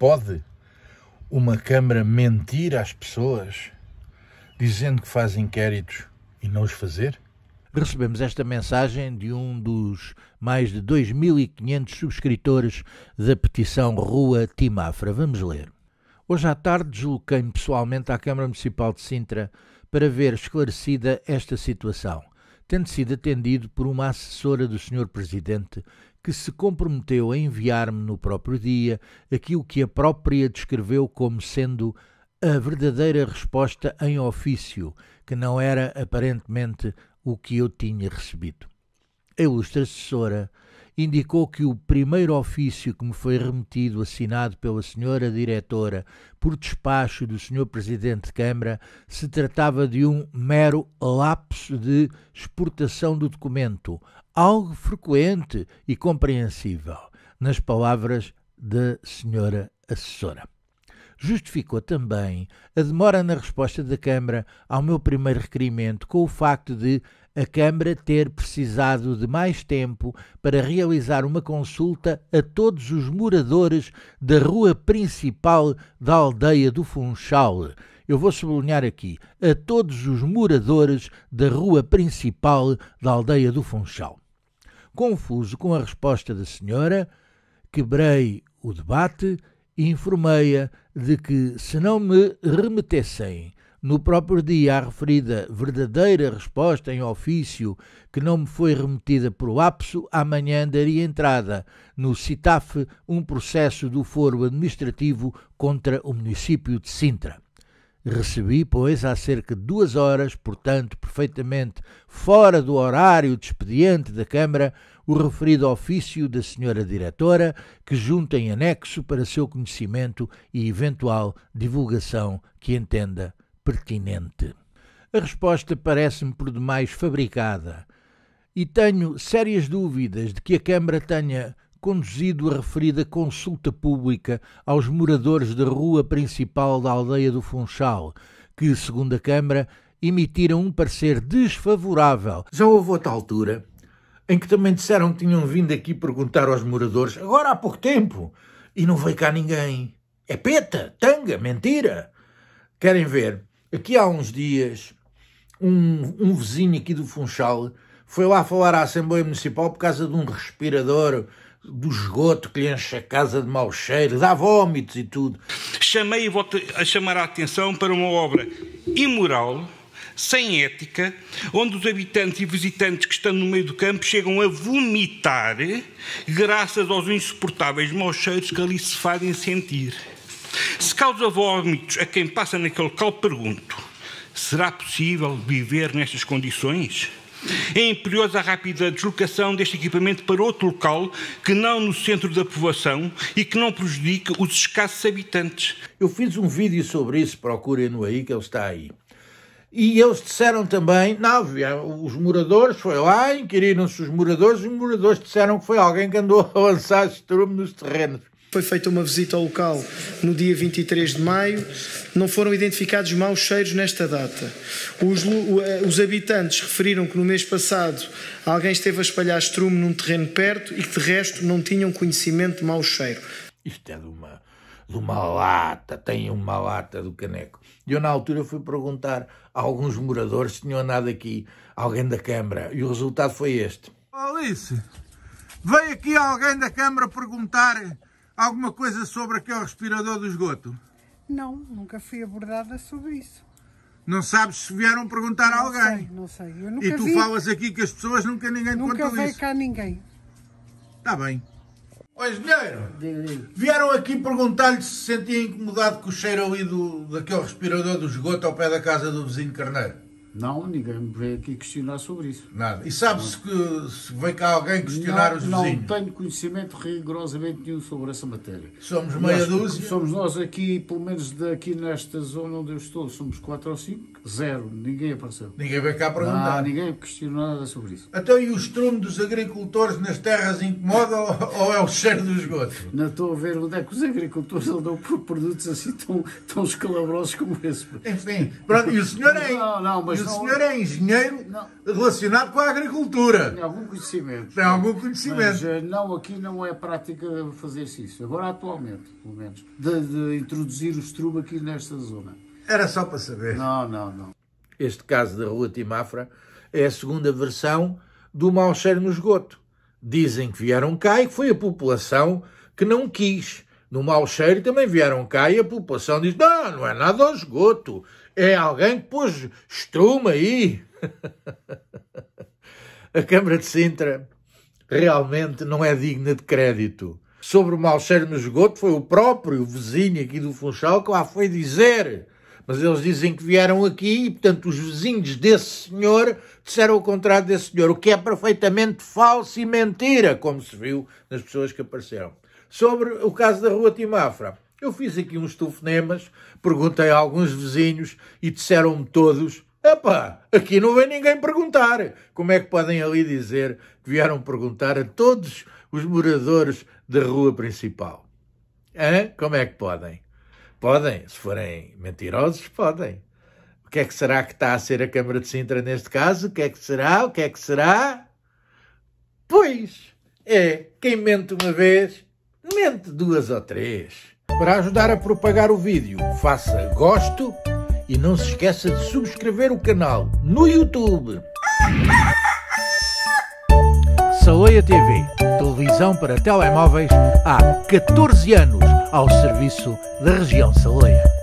Pode uma Câmara mentir às pessoas dizendo que faz inquéritos e não os fazer? Recebemos esta mensagem de um dos mais de 2.500 subscritores da petição Rua Timafra. Vamos ler. Hoje à tarde desloquei-me pessoalmente à Câmara Municipal de Sintra para ver esclarecida esta situação tendo sido atendido por uma assessora do Sr. Presidente que se comprometeu a enviar-me no próprio dia aquilo que a própria descreveu como sendo a verdadeira resposta em ofício, que não era aparentemente o que eu tinha recebido. A ilustre assessora indicou que o primeiro ofício que me foi remetido, assinado pela senhora diretora por despacho do senhor presidente de Câmara, se tratava de um mero lapso de exportação do documento, algo frequente e compreensível, nas palavras da senhora assessora justificou também a demora na resposta da Câmara ao meu primeiro requerimento com o facto de a Câmara ter precisado de mais tempo para realizar uma consulta a todos os moradores da rua principal da aldeia do Funchal. Eu vou sublinhar aqui a todos os moradores da rua principal da aldeia do Funchal. Confuso com a resposta da senhora, quebrei o debate e informei-a de que, se não me remetessem no próprio dia, a referida verdadeira resposta em ofício, que não me foi remetida por lapso, amanhã daria entrada no CITAF um processo do foro administrativo contra o município de Sintra. Recebi, pois, há cerca de duas horas, portanto, perfeitamente fora do horário de expediente da Câmara, o referido ofício da Senhora Diretora, que junto em anexo para seu conhecimento e eventual divulgação que entenda pertinente. A resposta parece-me por demais fabricada e tenho sérias dúvidas de que a Câmara tenha conduzido a referida consulta pública aos moradores da rua principal da aldeia do Funchal, que, segundo a Câmara, emitiram um parecer desfavorável. Já houve outra altura em que também disseram que tinham vindo aqui perguntar aos moradores, agora há pouco tempo, e não veio cá ninguém. É peta, tanga, mentira. Querem ver? Aqui há uns dias, um, um vizinho aqui do Funchal foi lá falar à Assembleia Municipal por causa de um respirador do esgoto que lhe enche a casa de mau cheiro, dá vômitos e tudo. Chamei e volto a chamar a atenção para uma obra imoral, sem ética, onde os habitantes e visitantes que estão no meio do campo chegam a vomitar graças aos insuportáveis maus cheiros que ali se fazem sentir. Se causa vômitos a quem passa naquele local, pergunto: será possível viver nestas condições? É imperiosa a rápida deslocação deste equipamento para outro local que não no centro da povoação e que não prejudique os escassos habitantes. Eu fiz um vídeo sobre isso, procurem-no aí, que ele está aí. E eles disseram também, não, os moradores, foi lá, inquiriram-se os moradores, e os moradores disseram que foi alguém que andou a lançar estrume nos terrenos. Foi feita uma visita ao local no dia 23 de maio, não foram identificados maus cheiros nesta data. Os, eh, os, habitantes referiram que no mês passado alguém esteve a espalhar estrume num terreno perto e que de resto não tinham conhecimento de mau cheiro. Isto é de uma, de uma lata, tem uma lata do caneco. E eu na altura fui perguntar a alguns moradores se tinham andado aqui, alguém da Câmara, e o resultado foi este. Alice, veio aqui alguém da Câmara perguntar Alguma coisa sobre aquele respirador do esgoto? Não, nunca fui abordada sobre isso. Não sabes se vieram perguntar a alguém? Sei, não sei, eu nunca E tu vi. falas aqui que as pessoas nunca ninguém te contou isso? Nunca cá ninguém. Está bem. Oi engenheiro, vieram aqui perguntar-lhe se se sentia incomodado com o cheiro ali do, daquele respirador do esgoto ao pé da casa do vizinho carneiro. Não, ninguém me veio aqui questionar sobre isso. Nada. E sabe-se que se vem cá alguém questionar não, os vizinhos? Não tenho conhecimento rigorosamente nenhum sobre essa matéria. Somos meia dúzia? Somos nós aqui, pelo menos daqui nesta zona onde eu estou, somos quatro ou cinco, zero. Ninguém apareceu. Ninguém veio cá perguntar? Não, ninguém questionou nada sobre isso. Então e o estrume dos agricultores nas terras incomoda ou é o cheiro do esgoto? Não estou a ver onde é que os agricultores andam por produtos assim tão, tão escalabrosos como esse. Enfim, pronto, e o senhor é... Não, não, mas o senhor é engenheiro não. relacionado com a agricultura. Tem algum conhecimento. Tem algum conhecimento. Mas eh, não, aqui não é prática fazer-se isso. Agora, atualmente, pelo menos, de, de introduzir o estrubo aqui nesta zona. Era só para saber. Não, não, não. Este caso da Rua Timafra é a segunda versão do mau cheiro no esgoto. Dizem que vieram cá e que foi a população que não quis. No mau cheiro também vieram cá e a população diz: não, não é nada ao esgoto, é alguém que pôs estruma aí. A Câmara de Sintra realmente não é digna de crédito. Sobre o mau cheiro no esgoto, foi o próprio vizinho aqui do Funchal que lá foi dizer. Mas eles dizem que vieram aqui e, portanto, os vizinhos desse senhor disseram o contrário desse senhor, o que é perfeitamente falso e mentira, como se viu nas pessoas que apareceram. Sobre o caso da Rua Timafra, eu fiz aqui uns telefonemas, perguntei a alguns vizinhos e disseram-me todos: Epá, aqui não vem ninguém perguntar. Como é que podem ali dizer que vieram perguntar a todos os moradores da rua principal? Hã? Como é que podem? Podem, se forem mentirosos, podem. O que é que será que está a ser a Câmara de Sintra neste caso? O que é que será? O que é que será? Pois, é, quem mente uma vez, mente duas ou três. Para ajudar a propagar o vídeo, faça gosto e não se esqueça de subscrever o canal no YouTube. Saloia TV, televisão para telemóveis há 14 anos ao serviço da região Saloia.